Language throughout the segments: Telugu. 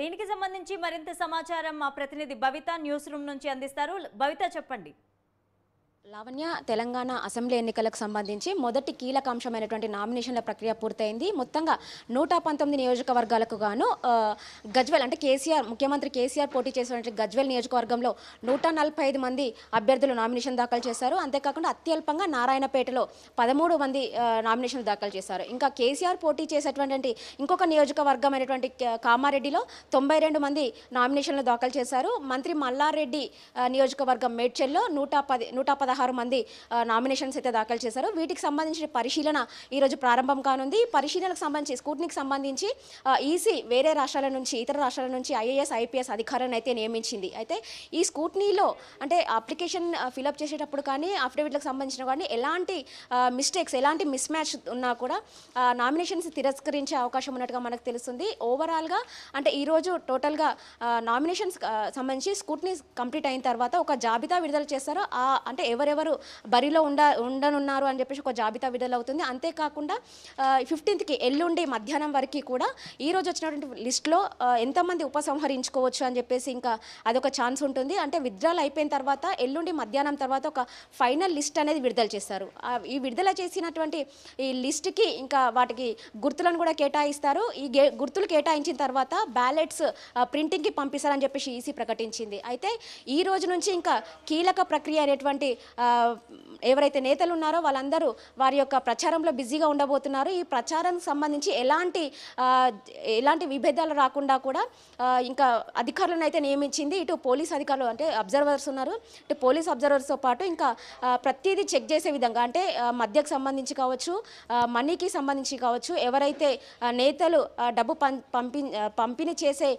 దీనికి సంబంధించి మరింత సమాచారం మా ప్రతినిధి భవిత న్యూస్ రూమ్ నుంచి అందిస్తారు భవిత చెప్పండి లావణ్య తెలంగాణ అసెంబ్లీ ఎన్నికలకు సంబంధించి మొదటి కీలక అంశమైనటువంటి నామినేషన్ల ప్రక్రియ పూర్తయింది మొత్తంగా నూట పంతొమ్మిది నియోజకవర్గాలకు గాను గజ్వెల్ అంటే కేసీఆర్ ముఖ్యమంత్రి కేసీఆర్ పోటీ చేసినటువంటి గజ్వెల్ నియోజకవర్గంలో నూట నలభై ఐదు మంది అభ్యర్థులు నామినేషన్ దాఖలు చేశారు అంతేకాకుండా అత్యల్పంగా నారాయణపేటలో పదమూడు మంది నామినేషన్లు దాఖలు చేశారు ఇంకా కేసీఆర్ పోటీ చేసేటువంటి ఇంకొక నియోజకవర్గం అయినటువంటి కామారెడ్డిలో తొంభై రెండు మంది నామినేషన్లు దాఖలు చేశారు మంత్రి మల్లారెడ్డి నియోజకవర్గం మేడ్చల్లో నూట పది నూట పదహారు మంది నామినేషన్స్ అయితే దాఖలు చేశారు వీటికి సంబంధించిన పరిశీలన ఈరోజు ప్రారంభం కానుంది పరిశీలనకు సంబంధించి స్కూటినికి సంబంధించి ఈసీ వేరే రాష్ట్రాల నుంచి ఇతర రాష్ట్రాల నుంచి ఐఏఎస్ ఐపీఎస్ అధికారులను అయితే నియమించింది అయితే ఈ స్కూట్నీలో అంటే అప్లికేషన్ ఫిలప్ చేసేటప్పుడు కానీ అఫిడవిట్లకు సంబంధించిన కానీ ఎలాంటి మిస్టేక్స్ ఎలాంటి మిస్ మ్యాచ్ ఉన్నా కూడా నామినేషన్స్ తిరస్కరించే అవకాశం ఉన్నట్టుగా మనకు తెలుస్తుంది ఓవరాల్గా అంటే ఈరోజు టోటల్గా నామినేషన్స్ సంబంధించి స్కూటినీ కంప్లీట్ అయిన తర్వాత ఒక జాబితా విడుదల చేస్తారు ఆ అంటే ఎవరు ఎవరెవరు బరిలో ఉండ ఉండనున్నారు అని చెప్పేసి ఒక జాబితా విడుదలవుతుంది అంతేకాకుండా ఫిఫ్టీన్త్కి ఎల్లుండి మధ్యాహ్నం వరకు కూడా ఈరోజు వచ్చినటువంటి లిస్ట్లో ఎంతమంది ఉపసంహరించుకోవచ్చు అని చెప్పేసి ఇంకా అదొక ఛాన్స్ ఉంటుంది అంటే విత్డ్రాల్ అయిపోయిన తర్వాత ఎల్లుండి మధ్యాహ్నం తర్వాత ఒక ఫైనల్ లిస్ట్ అనేది విడుదల చేస్తారు ఈ విడుదల చేసినటువంటి ఈ లిస్ట్కి ఇంకా వాటికి గుర్తులను కూడా కేటాయిస్తారు ఈ గుర్తులు కేటాయించిన తర్వాత బ్యాలెట్స్ ప్రింటింగ్కి పంపిస్తారని చెప్పేసి ఈసీ ప్రకటించింది అయితే ఈ రోజు నుంచి ఇంకా కీలక ప్రక్రియ అనేటువంటి ఎవరైతే నేతలు ఉన్నారో వాళ్ళందరూ వారి యొక్క ప్రచారంలో బిజీగా ఉండబోతున్నారు ఈ ప్రచారానికి సంబంధించి ఎలాంటి ఎలాంటి విభేదాలు రాకుండా కూడా ఇంకా అధికారులను అయితే నియమించింది ఇటు పోలీస్ అధికారులు అంటే అబ్జర్వర్స్ ఉన్నారు ఇటు పోలీస్ అబ్జర్వర్స్తో పాటు ఇంకా ప్రతిదీ చెక్ చేసే విధంగా అంటే మద్యకు సంబంధించి కావచ్చు మనీకి సంబంధించి కావచ్చు ఎవరైతే నేతలు డబ్బు పంపి పంపిణీ చేసే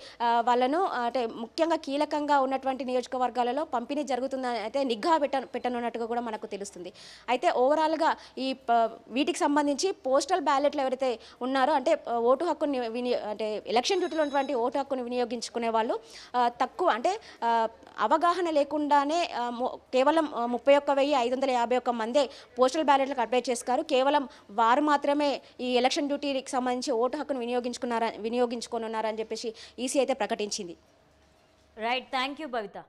వాళ్ళను అంటే ముఖ్యంగా కీలకంగా ఉన్నటువంటి నియోజకవర్గాలలో పంపిణీ జరుగుతుందని అయితే నిఘా పెట్ట పెట్టను ఉన్నట్టుగా కూడా మనకు తెలుస్తుంది అయితే ఓవరాల్గా ఈ వీటికి సంబంధించి పోస్టల్ బ్యాలెట్లు ఎవరైతే ఉన్నారో అంటే ఓటు హక్కుని అంటే ఎలక్షన్ డ్యూటీలో ఉన్నటువంటి ఓటు హక్కును వినియోగించుకునే వాళ్ళు తక్కువ అంటే అవగాహన లేకుండానే కేవలం ముప్పై ఒక్క వెయ్యి ఐదు వందల యాభై ఒక్క మందే పోస్టల్ బ్యాలెట్లకు అప్లై చేస్తారు కేవలం వారు మాత్రమే ఈ ఎలక్షన్ డ్యూటీకి సంబంధించి ఓటు హక్కును వినియోగించుకున్నారా వినియోగించుకోనున్నారని ఉన్నారని చెప్పేసి ఈసీ అయితే ప్రకటించింది రైట్ థ్యాంక్ యూ